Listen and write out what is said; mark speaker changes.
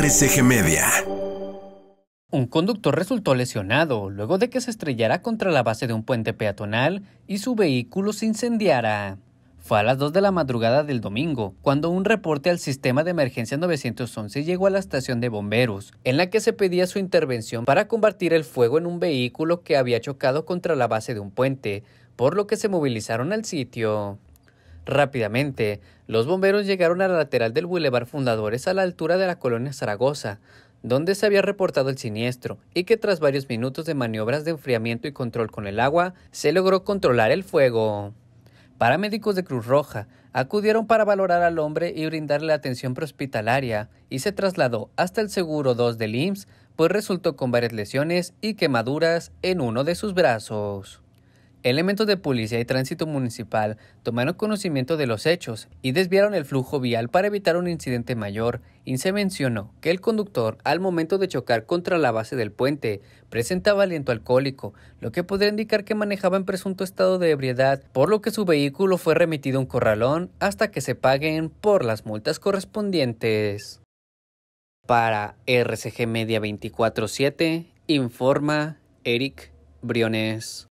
Speaker 1: RCG Media.
Speaker 2: Un conductor resultó lesionado luego de que se estrellara contra la base de un puente peatonal y su vehículo se incendiara. Fue a las 2 de la madrugada del domingo, cuando un reporte al sistema de emergencia 911 llegó a la estación de bomberos, en la que se pedía su intervención para combatir el fuego en un vehículo que había chocado contra la base de un puente, por lo que se movilizaron al sitio. Rápidamente, los bomberos llegaron a la lateral del Boulevard Fundadores a la altura de la colonia Zaragoza, donde se había reportado el siniestro y que tras varios minutos de maniobras de enfriamiento y control con el agua, se logró controlar el fuego. Paramédicos de Cruz Roja acudieron para valorar al hombre y brindarle atención prehospitalaria y se trasladó hasta el seguro 2 del IMSS, pues resultó con varias lesiones y quemaduras en uno de sus brazos. Elementos de policía y tránsito municipal tomaron conocimiento de los hechos y desviaron el flujo vial para evitar un incidente mayor. Y se mencionó que el conductor, al momento de chocar contra la base del puente, presentaba aliento alcohólico, lo que podría indicar que manejaba en presunto estado de ebriedad, por lo que su vehículo fue remitido a un corralón hasta que se paguen por las multas correspondientes. Para RCG Media 24
Speaker 1: informa Eric Briones.